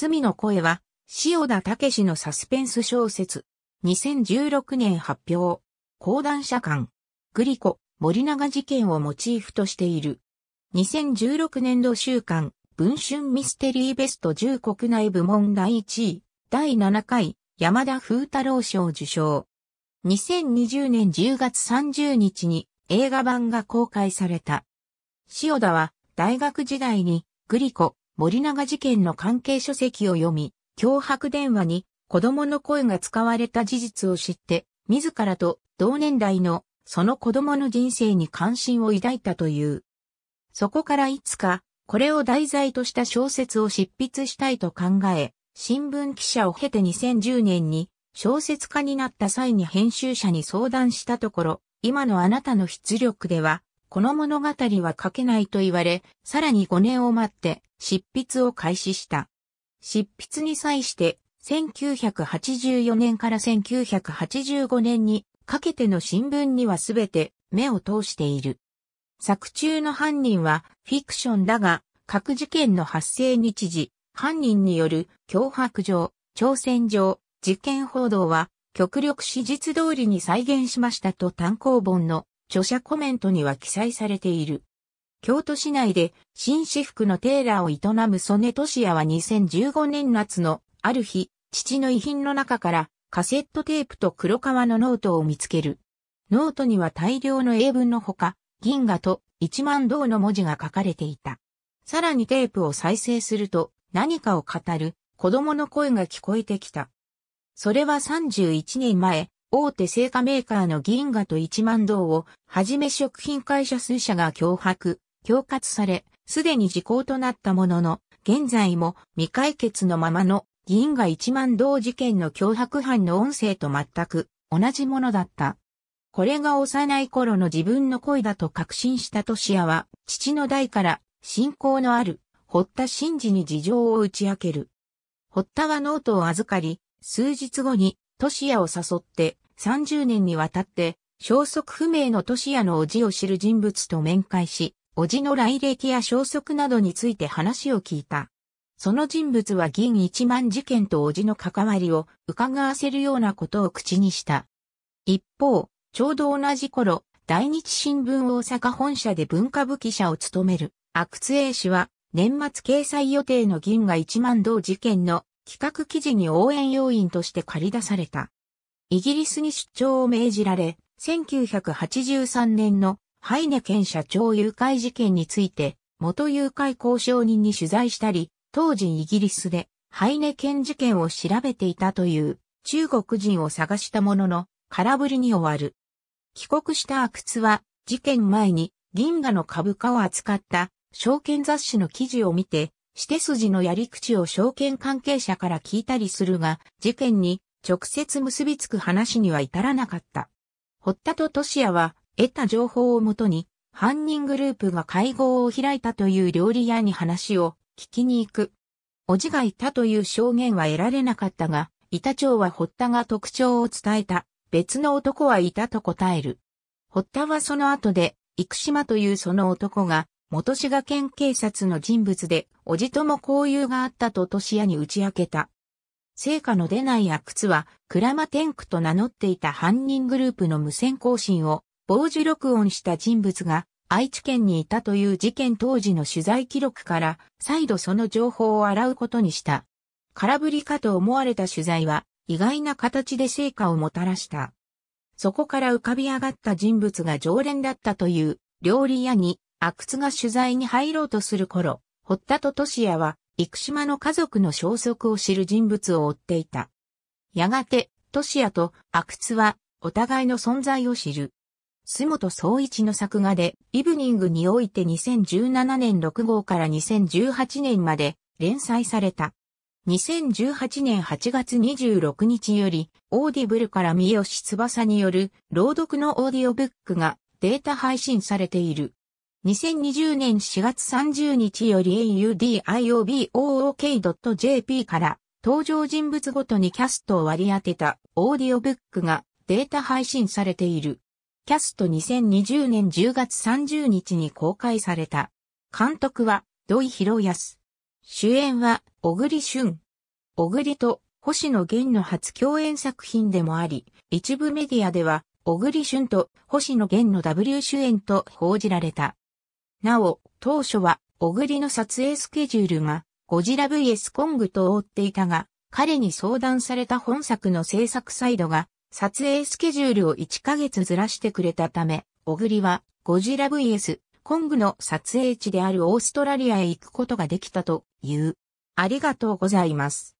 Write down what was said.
罪の声は、塩田武のサスペンス小説。2016年発表。講談社館。グリコ、森永事件をモチーフとしている。2016年度週間、文春ミステリーベスト10国内部門第1位、第7回、山田風太郎賞受賞。2020年10月30日に映画版が公開された。塩田は大学時代にグリコ、森永事件の関係書籍を読み、脅迫電話に子供の声が使われた事実を知って、自らと同年代のその子供の人生に関心を抱いたという。そこからいつか、これを題材とした小説を執筆したいと考え、新聞記者を経て2010年に小説家になった際に編集者に相談したところ、今のあなたの出力ではこの物語は書けないと言われ、さらに5年を待って執筆を開始した。執筆に際して、1984年から1985年にかけての新聞にはすべて目を通している。作中の犯人はフィクションだが、各事件の発生日時、犯人による脅迫状、挑戦状、事件報道は極力史実通りに再現しましたと単行本の著者コメントには記載されている。京都市内で紳士服のテーラーを営む曽根俊也は2015年夏のある日、父の遺品の中からカセットテープと黒革のノートを見つける。ノートには大量の英文のほか、銀河と一万銅の文字が書かれていた。さらにテープを再生すると何かを語る子供の声が聞こえてきた。それは31年前、大手製菓メーカーの銀河と一万堂を、はじめ食品会社数社が脅迫、恐喝され、すでに時効となったものの、現在も未解決のままの銀河一万堂事件の脅迫犯の音声と全く同じものだった。これが幼い頃の自分の声だと確信したトシは、父の代から信仰のある、堀田真治に事情を打ち明ける。堀田はノートを預かり、数日後にトシヤを誘って、30年にわたって、消息不明のトシヤのおじを知る人物と面会し、おじの来歴や消息などについて話を聞いた。その人物は銀一万事件とおじの関わりを伺わせるようなことを口にした。一方、ちょうど同じ頃、大日新聞大阪本社で文化部記者を務める阿久津英氏は、年末掲載予定の銀河一万道事件の企画記事に応援要員として借り出された。イギリスに出張を命じられ、1983年のハイネケン社長誘拐事件について、元誘拐交渉人に取材したり、当時イギリスでハイネケン事件を調べていたという中国人を探したものの空振りに終わる。帰国した阿久津は事件前に銀河の株価を扱った証券雑誌の記事を見てして筋のやり口を証券関係者から聞いたりするが、事件に直接結びつく話には至らなかった。堀田と俊也は得た情報をもとに、犯人グループが会合を開いたという料理屋に話を聞きに行く。おじがいたという証言は得られなかったが、板長は堀田が特徴を伝えた、別の男はいたと答える。堀田はその後で、生島というその男が、元滋賀県警察の人物で、おじとも交友があったと年屋に打ち明けた。成果の出ない阿久津は、鞍馬天狗と名乗っていた犯人グループの無線更新を、傍受録音した人物が、愛知県にいたという事件当時の取材記録から、再度その情報を洗うことにした。空振りかと思われた取材は、意外な形で成果をもたらした。そこから浮かび上がった人物が常連だったという、料理屋に阿久津が取材に入ろうとする頃、堀田と俊也は、生島の家族の消息を知る人物を追っていた。やがて、俊也と阿久津は、お互いの存在を知る。須本総一の作画で、イブニングにおいて2017年6号から2018年まで連載された。2018年8月26日より、オーディブルから三好翼による朗読のオーディオブックがデータ配信されている。2020年4月30日より audiobok.jp o から登場人物ごとにキャストを割り当てたオーディオブックがデータ配信されている。キャスト2020年10月30日に公開された。監督は土井博康。主演は小栗旬。小栗と星野源の初共演作品でもあり、一部メディアでは小栗旬と星野源の W 主演と報じられた。なお、当初は、小栗の撮影スケジュールが、ゴジラ vs コングと追っていたが、彼に相談された本作の制作サイドが、撮影スケジュールを1ヶ月ずらしてくれたため、小栗は、ゴジラ vs コングの撮影地であるオーストラリアへ行くことができたという。ありがとうございます。